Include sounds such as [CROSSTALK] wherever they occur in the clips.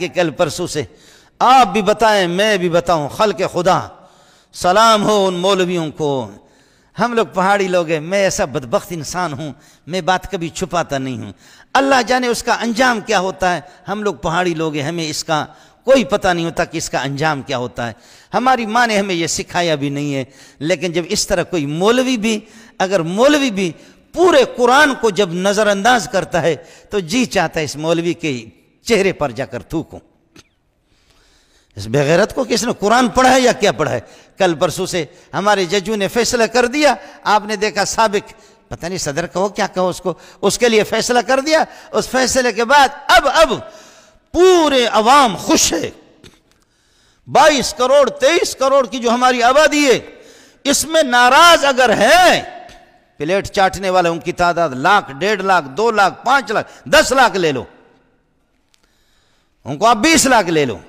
कि कल परसों से आप भी बताएं मैं भी बताऊं खल के खुदा सलाम हो उन मौलवियों को हम लोग पहाड़ी लोग हैं मैं ऐसा बदबخت इंसान हूं मैं बात कभी छुपाता नहीं हूं अल्लाह जाने उसका अंजाम क्या होता है हम लोग पहाड़ी लोग हैं हमें इसका कोई पता नहीं होता कि इसका अंजाम क्या होता है हमारी माँ ने हमें यह सिखाया भी नहीं है लेकिन जब इस तरह कोई मौलवी भी अगर मौलवी भी पूरे कुरान को जब नज़रअंदाज करता है तो जी चाहता है इस मौलवी के चेहरे पर जाकर थूकूं इस बेगैरत को किसने कुरान पढ़ा है या क्या पढ़ा है कल परसों से हमारे जजू ने फैसला कर दिया आपने देखा सबक पता नहीं सदर कहो क्या कहो उसको उसके लिए फैसला कर दिया उस फैसले के बाद अब अब पूरे अवाम खुश है बाईस करोड़ तेईस करोड़ की जो हमारी आबादी है इसमें नाराज अगर है प्लेट चाटने वाले उनकी तादाद लाख डेढ़ लाख दो लाख पांच लाख दस लाख ले लो उनको आप बीस लाख ले लो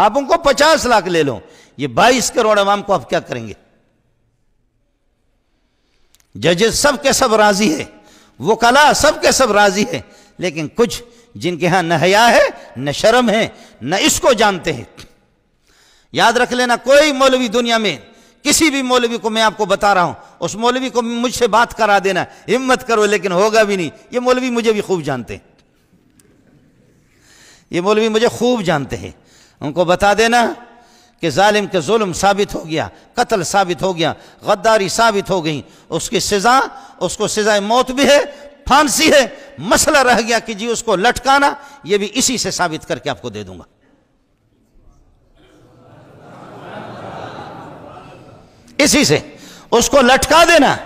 आप उनको पचास लाख ले लो ये बाईस करोड़ अवाम को आप क्या करेंगे जजेस सब के सब राजी है वो कला सब के सब राजी है लेकिन कुछ जिनके यहां न हया है न शर्म है न इसको जानते हैं याद रख लेना कोई मौलवी दुनिया में किसी भी मौलवी को मैं आपको बता रहा हूं उस मौलवी को मुझसे बात करा देना हिम्मत करो लेकिन होगा भी नहीं ये मौलवी मुझे भी खूब जानते हैं ये मौलवी मुझे खूब जानते हैं उनको बता देना कि जालिम के जुल्म साबित हो गया कत्ल साबित हो गया गद्दारी साबित हो गई उसकी सज़ा उसको सज़ाए मौत भी है फांसी है मसला रह गया कि जी उसको लटकाना ये भी इसी से साबित करके आपको दे दूंगा इसी से उसको लटका देना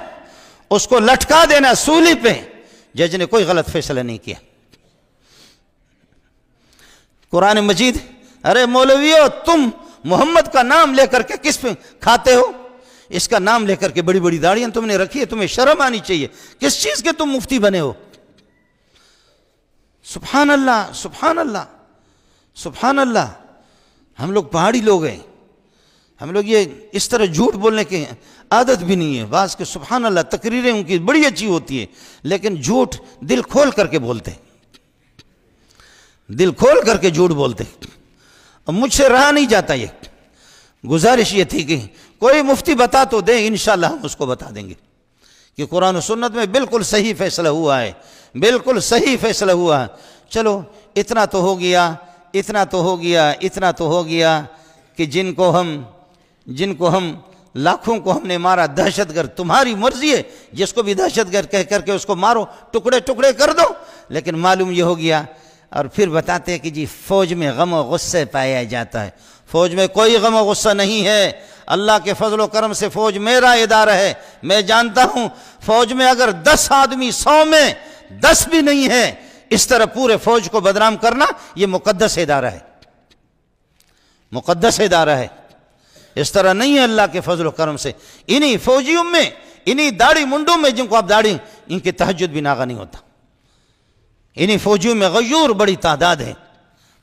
उसको लटका देना सूली पे जज ने कोई गलत फैसला नहीं किया कुरान मजीद अरे मौलवियो तुम मोहम्मद का नाम लेकर के किस पे खाते हो इसका नाम लेकर के बड़ी बड़ी दाढ़ियां तुमने रखी है तुम्हें शर्म आनी चाहिए किस चीज़ के तुम मुफ्ती बने हो सुबहान अल्लाह सुबहान अल्लाह सुबहान अल्लाह हम लोग पहाड़ी लोग हैं हम लोग ये इस तरह झूठ बोलने के आदत भी नहीं है बास के सुबहान अल्लाह तकरीरें उनकी बड़ी अच्छी होती है लेकिन झूठ दिल खोल करके बोलते हैं दिल खोल करके झूठ बोलते अब मुझसे रहा नहीं जाता ये गुजारिश ये थी कि कोई मुफ्ती बता तो दे इन हम उसको बता देंगे कि कुरान सुन्नत में बिल्कुल सही फैसला हुआ है बिल्कुल सही फैसला हुआ है चलो इतना तो हो गया इतना तो हो गया इतना तो हो गया कि जिनको हम जिनको हम लाखों को हमने मारा दहशत गर्द तुम्हारी मर्जी है जिसको भी दहशत गर्द कह करके उसको मारो टुकड़े टुकड़े कर दो लेकिन मालूम यह हो गया और फिर बताते हैं कि जी फौज में गम और गुस्से पाया जाता है फौज में कोई गम और गुस्सा नहीं है अल्लाह के फजल करम से फौज मेरा इदारा है मैं जानता हूं फौज में अगर दस आदमी सौ में दस भी नहीं है इस तरह पूरे फौज को बदनाम करना यह मुकदस इदारा है मुकदस इदारा है इस तरह नहीं है अल्लाह के फजल करम से इन्हीं फौजियों में इन्हीं दाढ़ी मुंडों में जिनको आप दाढ़ी इनके तहजद भी नागा नहीं होता इन्हीं फौजियों में गयूर बड़ी तादाद है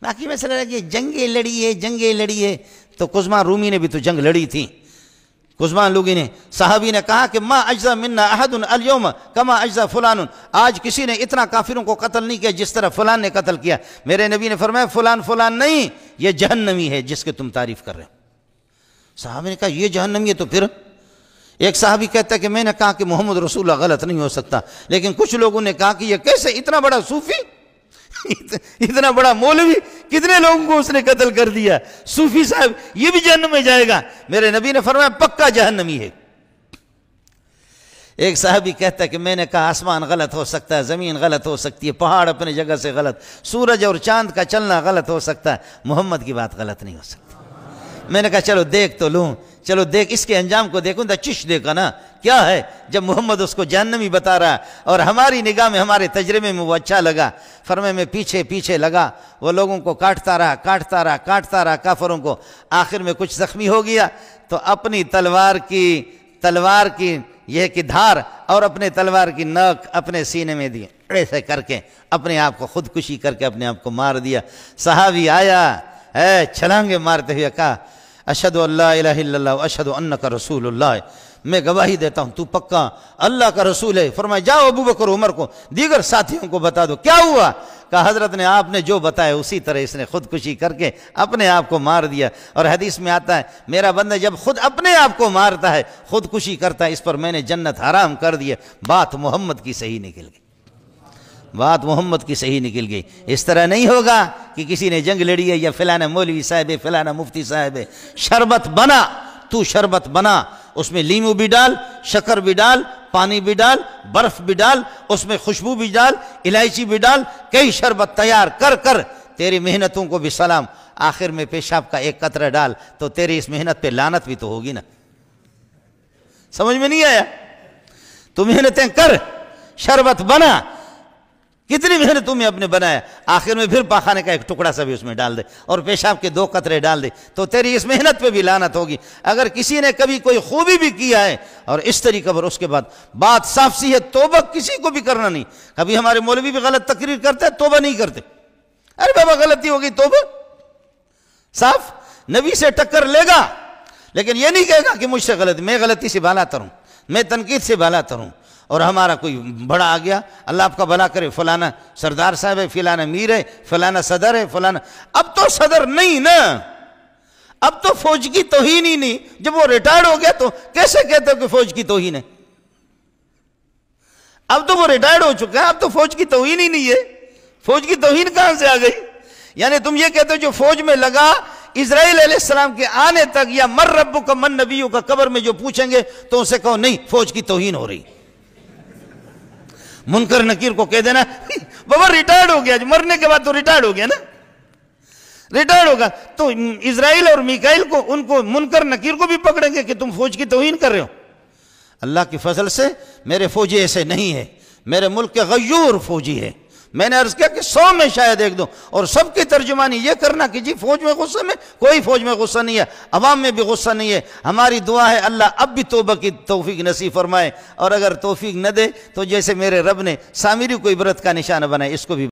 बाकी मसला है कि जंगे लड़ी है जंगे लड़ी है तो कुजमा रूमी ने भी तो जंग लड़ी थी कुजमा लूगी ने साहबी ने कहा कि माँ अज्जा मन्ना अहद अलियोम कमा अज्जा फलान आज किसी ने इतना काफिरों को कत्ल नहीं किया जिस तरह फलान ने कत्ल किया मेरे नबी ने फरमाया फलान फलान नहीं ये जहन्नमी है जिसके तुम तारीफ कर रहे हो साहब ने कहा यह जहन्नमी है तो फिर एक साहबी कहता है कि मैंने कहा कि मोहम्मद रसूल्ला गलत नहीं हो सकता लेकिन कुछ लोगों ने कहा कि यह कैसे इतना बड़ा सूफी [LAUGHS] इतना बड़ा मौलवी कितने लोगों को उसने कत्ल कर दिया सूफी साहब ये भी जहन में जाएगा मेरे नबी ने फरमाया पक्का जहनमी है एक साहबी कहता है कि मैंने कहा आसमान गलत हो सकता है ज़मीन गलत हो सकती है पहाड़ अपने जगह से गलत सूरज और चांद का चलना गलत हो सकता है मोहम्मद की बात गलत नहीं हो सकती मैंने कहा चलो देख तो लूँ चलो देख इसके अंजाम को देखूँ तो चिश देखा ना क्या है जब मोहम्मद उसको ही बता रहा और हमारी निगाह में हमारे तजर्बे में वो अच्छा लगा फरमे में पीछे पीछे लगा वो लोगों को काटता रहा काटता रहा काटता रहा काफरों को आखिर में कुछ जख्मी हो गया तो अपनी तलवार की तलवार की यह कि धार और अपने तलवार की नक अपने सीने में दी ऐसे करके अपने आप को खुदकुशी करके अपने आप को मार दिया सहाबी आया है छलांगे मारते हुए कहा अशद अल्लाह अशद अन्न का रसूल मैं गवाही देता हूँ तू पक्का अल्लाह का रसूल है फरमाए जाओ अबू बकर उमर को दीगर साथियों को बता दो क्या हुआ कहा हजरत ने आपने जो बताया उसी तरह इसने खुदकुशी करके अपने आप को मार दिया और हदीस में आता है मेरा बंदा जब खुद अपने आप को मारता है खुदकुशी करता है इस पर मैंने जन्नत हराम कर दिया बात मोहम्मद की सही निकल गई बात मोहम्मद की सही निकल गई इस तरह नहीं होगा कि किसी ने जंग लड़ी है या फिलाना मौलवी साहब है फिलाना मुफ्ती साहब है शरबत बना तू शरबत बना उसमें लीमू भी डाल शक्कर भी डाल पानी भी डाल बर्फ़ भी डाल उसमें खुशबू भी डाल इलायची भी डाल कई शरबत तैयार कर कर तेरी मेहनतों को भी सलाम आखिर में पेशाब का एक कतरा डाल तो तेरी इस मेहनत पे लानत भी तो होगी ना समझ में नहीं आया तू मेहनतें कर शरबत बना कितनी मेहनत तुम्हें अपने बनाया आखिर में फिर पाखाने का एक टुकड़ा सा भी उसमें डाल दे और पेशाब के दो कतरे डाल दे तो तेरी इस मेहनत पे भी लानत होगी अगर किसी ने कभी कोई खूबी भी किया है और इस तरीके पर उसके बाद बात साफ सी है तोबा किसी को भी करना नहीं कभी हमारे मौलवी भी गलत तकरीर करते हैं तोबा नहीं करते अरे बाबा गलती होगी तोबा साफ नबी से टक्कर लेगा लेकिन यह नहीं कहेगा कि मुझसे गलत मैं गलती से बाला हूं मैं तनकीद से बाला हूं और हमारा कोई बड़ा आ गया अल्लाह आपका भला करे फलाना सरदार साहब है फलाना मीर है फलाना सदर है फलाना अब तो सदर नहीं ना अब तो फौज की तोहिन ही नहीं जब वो रिटायर्ड हो गया तो कैसे कहते हो कि फौज की तोहिन है अब तो वो रिटायर्ड हो चुका है अब तो फौज की तोहीन ही नहीं है फौज की तोहिन कहां से आ गई यानी तुम ये कहते हो जो फौज में लगा इसराइल अलैहिस्सलाम के आने तक या मर रब्बू का मन नबियों का कबर में जो पूछेंगे तो उसे कहो नहीं फौज की तोहिन हो रही मुनकर नकीर को कह देना हम्म, बाबा रिटायर्ड हो गया मरने के बाद तो रिटायर्ड हो गया ना रिटायर्ड होगा तो इसराइल और मिकाइल को उनको मुनकर नकीर को भी पकड़ेंगे कि तुम फौज की तोहन कर रहे हो अल्लाह की फसल से मेरे फौजी ऐसे नहीं है मेरे मुल्क के गयूर फौजी है मैंने अर्ज किया कि सौ में शायद एक दो और सबकी तर्जुमानी ये करना कि जी फौज में गुस्सा में कोई फौज में गुस्सा नहीं है अवाम में भी गुस्सा नहीं है हमारी दुआ है अल्लाह अब भी तोबा की तोफीक नसीब फरमाए और अगर तोफीक न दे तो जैसे मेरे रब ने सामिरी को इबरत का निशाना बनाए इसको भी